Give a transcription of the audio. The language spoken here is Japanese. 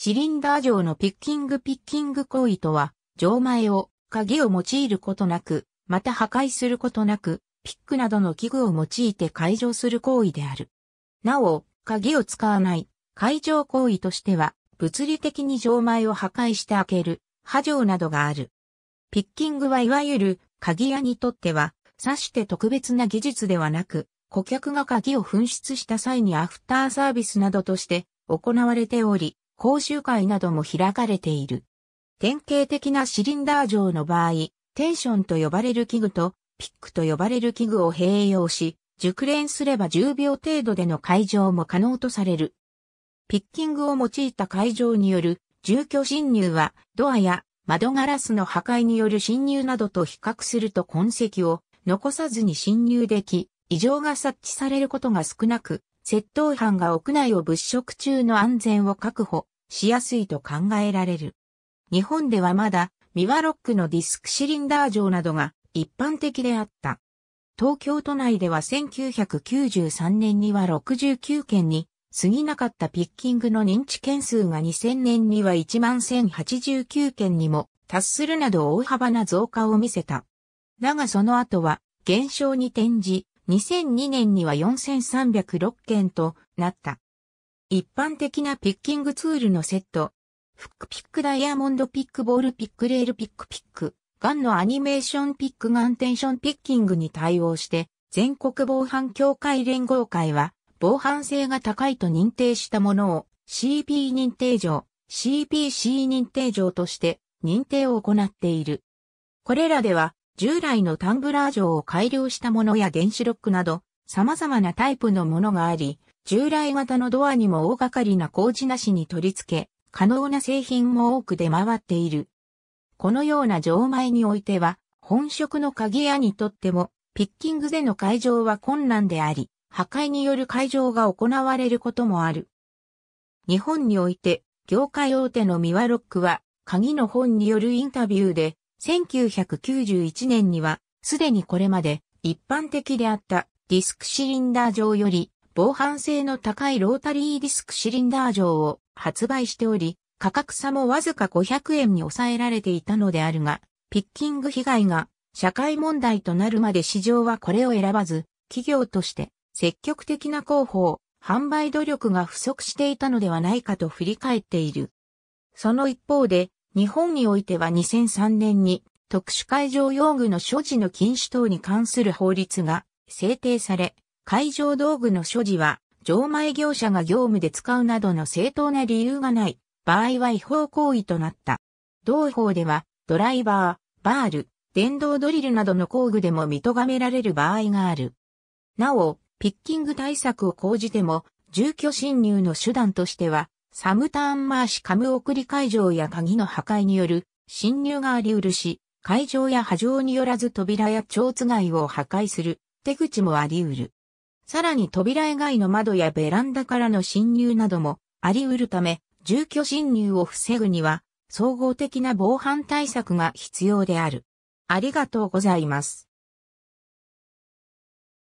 シリンダー状のピッキングピッキング行為とは、錠前を、鍵を用いることなく、また破壊することなく、ピックなどの器具を用いて解錠する行為である。なお、鍵を使わない、解錠行為としては、物理的に錠前を破壊して開ける、破錠などがある。ピッキングはいわゆる、鍵屋にとっては、さして特別な技術ではなく、顧客が鍵を紛失した際にアフターサービスなどとして行われており、講習会なども開かれている。典型的なシリンダー状の場合、テンションと呼ばれる器具とピックと呼ばれる器具を併用し、熟練すれば10秒程度での解錠も可能とされる。ピッキングを用いた解錠による住居侵入はドアや窓ガラスの破壊による侵入などと比較すると痕跡を残さずに侵入でき、異常が察知されることが少なく、窃盗犯が屋内を物色中の安全を確保しやすいと考えられる。日本ではまだミワロックのディスクシリンダー錠などが一般的であった。東京都内では1993年には69件に過ぎなかったピッキングの認知件数が2000年には11,089件にも達するなど大幅な増加を見せた。だがその後は減少に転じ、2002年には4306件となった。一般的なピッキングツールのセット、フックピックダイヤモンドピックボールピックレールピックピック、ガンのアニメーションピックガンテンションピッキングに対応して、全国防犯協会連合会は、防犯性が高いと認定したものを CP 認定状、CPC 認定状として認定を行っている。これらでは従来のタンブラー錠を改良したものや原子ロックなど、様々なタイプのものがあり、従来型のドアにも大掛かりな工事なしに取り付け、可能な製品も多く出回っている。このような錠前においては、本職の鍵屋にとっても、ピッキングでの解錠は困難であり、破壊による解錠が行われることもある。日本において、業界大手のミワロックは、鍵の本によるインタビューで、1991年には、すでにこれまで一般的であったディスクシリンダー上より防犯性の高いロータリーディスクシリンダー上を発売しており、価格差もわずか500円に抑えられていたのであるが、ピッキング被害が社会問題となるまで市場はこれを選ばず、企業として積極的な広報、販売努力が不足していたのではないかと振り返っている。その一方で、日本においては2003年に特殊海上用具の所持の禁止等に関する法律が制定され、海上道具の所持は、錠前業者が業務で使うなどの正当な理由がない場合は違法行為となった。同法では、ドライバー、バール、電動ドリルなどの工具でも見められる場合がある。なお、ピッキング対策を講じても、住居侵入の手段としては、サムターン回しカム送り会場や鍵の破壊による侵入があり得るし、会場や波状によらず扉や蝶子街を破壊する手口もあり得る。さらに扉以外の窓やベランダからの侵入などもあり得るため、住居侵入を防ぐには、総合的な防犯対策が必要である。ありがとうございます。